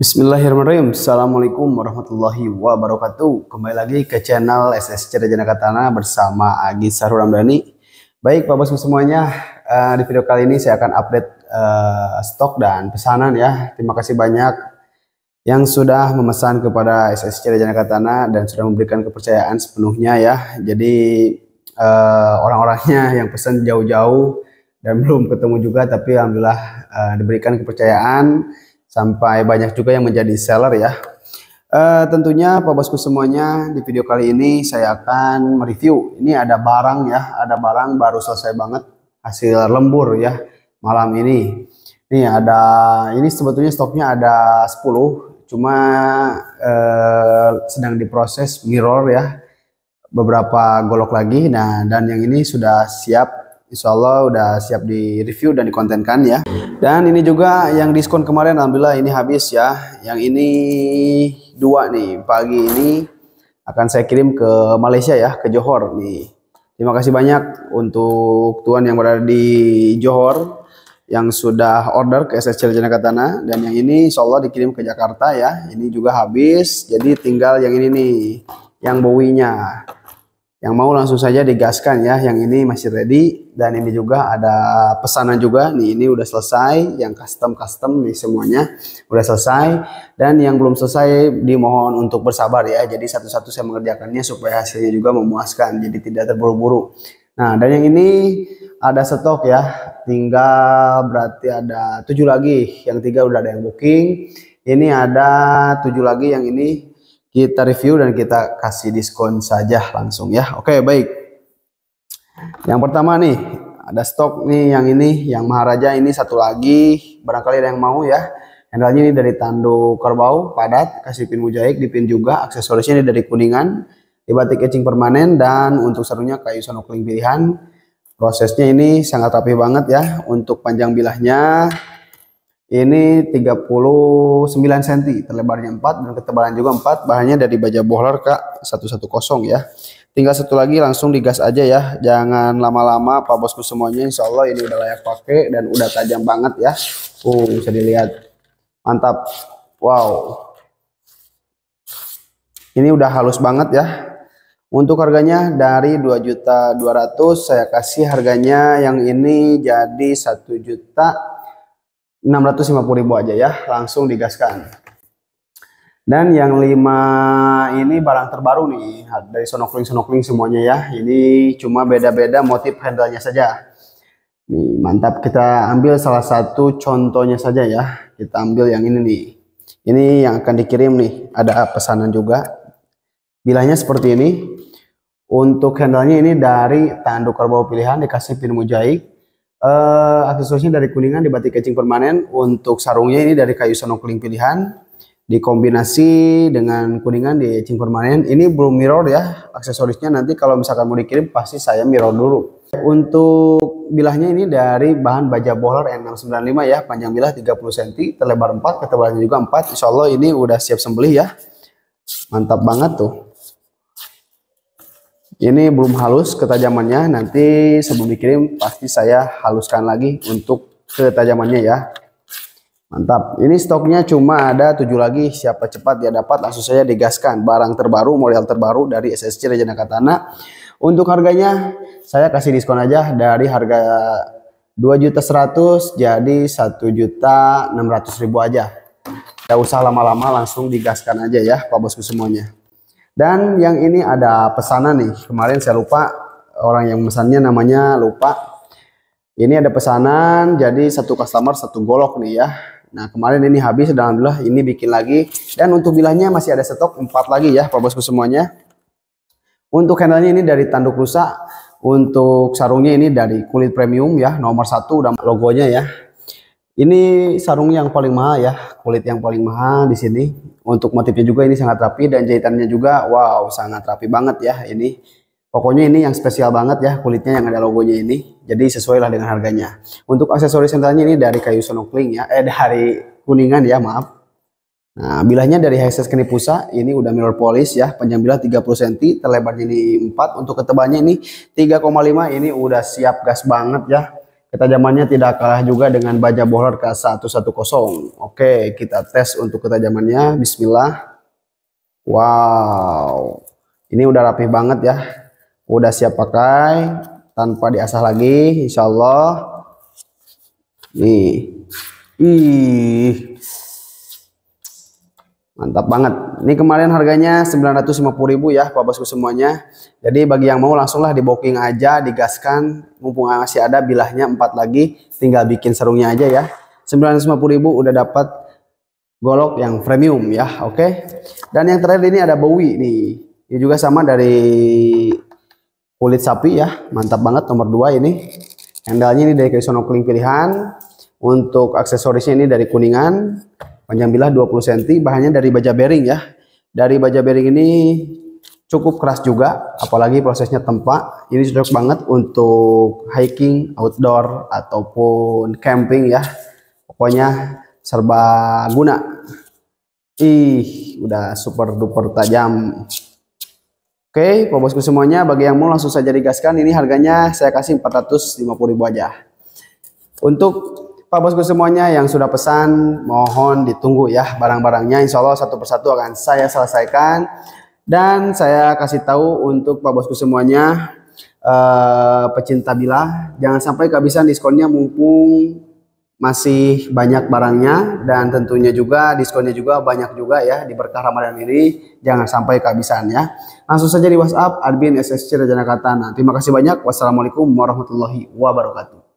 Bismillahirrahmanirrahim. Assalamualaikum warahmatullahi wabarakatuh. Kembali lagi ke channel SSC Rejana Katana bersama Agi Ramdhani. Baik, Bapak semuanya, uh, di video kali ini saya akan update uh, stok dan pesanan ya. Terima kasih banyak yang sudah memesan kepada SSC Rejana Katana dan sudah memberikan kepercayaan sepenuhnya ya. Jadi uh, orang-orangnya yang pesan jauh-jauh dan belum ketemu juga tapi alhamdulillah uh, diberikan kepercayaan sampai banyak juga yang menjadi seller ya. Uh, tentunya Pak Bosku semuanya di video kali ini saya akan mereview. Ini ada barang ya, ada barang baru selesai banget hasil lembur ya malam ini. ini ada ini sebetulnya stoknya ada 10, cuma uh, sedang diproses mirror ya. Beberapa golok lagi. Nah, dan yang ini sudah siap Insya Allah udah siap di review dan dikontenkan ya. Dan ini juga yang diskon kemarin, alhamdulillah ini habis ya. Yang ini dua nih pagi ini akan saya kirim ke Malaysia ya, ke Johor nih. Terima kasih banyak untuk tuan yang berada di Johor yang sudah order ke SSCL Tanah dan yang ini insya Allah dikirim ke Jakarta ya. Ini juga habis, jadi tinggal yang ini nih, yang bowinya. Yang mau langsung saja digaskan ya, yang ini masih ready dan ini juga ada pesanan juga nih ini udah selesai yang custom custom nih semuanya udah selesai dan yang belum selesai dimohon untuk bersabar ya jadi satu-satu saya mengerjakannya supaya hasilnya juga memuaskan jadi tidak terburu-buru nah dan yang ini ada stok ya tinggal berarti ada tujuh lagi yang tiga udah ada yang booking ini ada tujuh lagi yang ini kita review dan kita kasih diskon saja langsung ya oke baik yang pertama nih, ada stok nih yang ini, yang Maharaja ini satu lagi. Barangkali ada yang mau ya. Handalnya ini dari tanduk kerbau padat, kasih pin mujaik, dipin juga. Aksesorisnya ini dari kuningan, dibatik etching permanen dan untuk serunya kayu sonokling pilihan. Prosesnya ini sangat rapi banget ya untuk panjang bilahnya. Ini 39 cm, terlebarnya 4 dan ketebalan juga 4. Bahannya dari baja bohler Kak, 110 ya. Tinggal satu lagi langsung digas aja ya. Jangan lama-lama Pak Bosku semuanya. Insya Allah ini udah layak pakai dan udah tajam banget ya. Uh, bisa dilihat. Mantap. Wow. Ini udah halus banget ya. Untuk harganya dari 2.200 saya kasih harganya yang ini jadi 1 juta 650 ribu aja ya. Langsung digaskan. Dan yang lima ini barang terbaru nih dari Sonokling Sonokling semuanya ya. Ini cuma beda-beda motif handlenya saja. Nih, mantap kita ambil salah satu contohnya saja ya. Kita ambil yang ini nih. Ini yang akan dikirim nih, ada pesanan juga. Bilahnya seperti ini. Untuk handlenya ini dari tanduk kerbau pilihan dikasih pin mujaik. Uh, eh, aksesorisnya dari kuningan dibatik kecing permanen. Untuk sarungnya ini dari kayu sonokling pilihan dikombinasi dengan kuningan di etching permanen. Ini belum mirror ya aksesorisnya nanti kalau misalkan mau dikirim pasti saya mirror dulu. Untuk bilahnya ini dari bahan baja bohler N695 ya, panjang bilah 30 cm, terlebar 4, ketebalannya juga 4. Insya Allah ini udah siap sembelih ya. Mantap banget tuh. Ini belum halus ketajamannya, nanti sebelum dikirim pasti saya haluskan lagi untuk ketajamannya ya. Mantap. Ini stoknya cuma ada tujuh lagi. Siapa cepat dia dapat langsung saja digaskan. Barang terbaru, model terbaru dari SSC Raja Nakatana. Untuk harganya saya kasih diskon aja dari harga dua juta seratus jadi satu juta enam ratus ribu aja. Tidak usah lama-lama langsung digaskan aja ya Pak Bosku semuanya. Dan yang ini ada pesanan nih. Kemarin saya lupa orang yang pesannya namanya lupa. Ini ada pesanan jadi satu customer satu golok nih ya Nah, kemarin ini habis dan alhamdulillah ini bikin lagi. Dan untuk bilahnya masih ada stok 4 lagi ya, Pak Bosku semuanya. Untuk handlenya ini dari tanduk rusa, untuk sarungnya ini dari kulit premium ya, nomor satu udah logonya ya. Ini sarung yang paling mahal ya, kulit yang paling mahal di sini. Untuk motifnya juga ini sangat rapi dan jahitannya juga wow, sangat rapi banget ya ini. Pokoknya ini yang spesial banget ya kulitnya yang ada logonya ini. Jadi sesuailah dengan harganya. Untuk aksesoris sentralnya ini dari kayu sonokling ya, eh dari kuningan ya, maaf. Nah, bilahnya dari Hexes Kenipusa, ini udah mirror polish ya, panjang bilah 30 cm, terlebarnya ini 4, untuk ketebalnya ini 3,5, ini udah siap gas banget ya. Ketajamannya tidak kalah juga dengan baja bohler K110. Oke, kita tes untuk ketajamannya, bismillah. Wow, ini udah rapih banget ya, udah siap pakai, tanpa diasah lagi insyaallah nih ih mantap banget ini kemarin harganya 950.000 ya Pak Bosku semuanya jadi bagi yang mau langsunglah di booking aja digaskan mumpung masih ada bilahnya empat lagi tinggal bikin serungnya aja ya 950.000 udah dapat golok yang premium ya oke okay? dan yang terakhir ini ada Bowie nih ini juga sama dari kulit sapi ya mantap banget nomor dua ini handalnya ini dari Kaisono Kling pilihan untuk aksesorisnya ini dari kuningan panjang bilah 20 cm bahannya dari baja bearing ya dari baja bearing ini cukup keras juga apalagi prosesnya tempa ini cocok banget untuk hiking outdoor ataupun camping ya pokoknya serba guna ih udah super duper tajam Oke, okay, Bapak Bosku semuanya, bagi yang mau langsung saja digaskan. Ini harganya saya kasih ribu aja. Untuk Pak Bosku semuanya yang sudah pesan, mohon ditunggu ya barang-barangnya. Insya Allah satu persatu akan saya selesaikan. Dan saya kasih tahu untuk Pak Bosku semuanya, eh, pecinta bila, jangan sampai kehabisan diskonnya mumpung masih banyak barangnya dan tentunya juga diskonnya juga banyak juga ya di berkah Ramadan ini jangan sampai kehabisan ya langsung saja di WhatsApp admin SSC Rejana Katana terima kasih banyak wassalamualaikum warahmatullahi wabarakatuh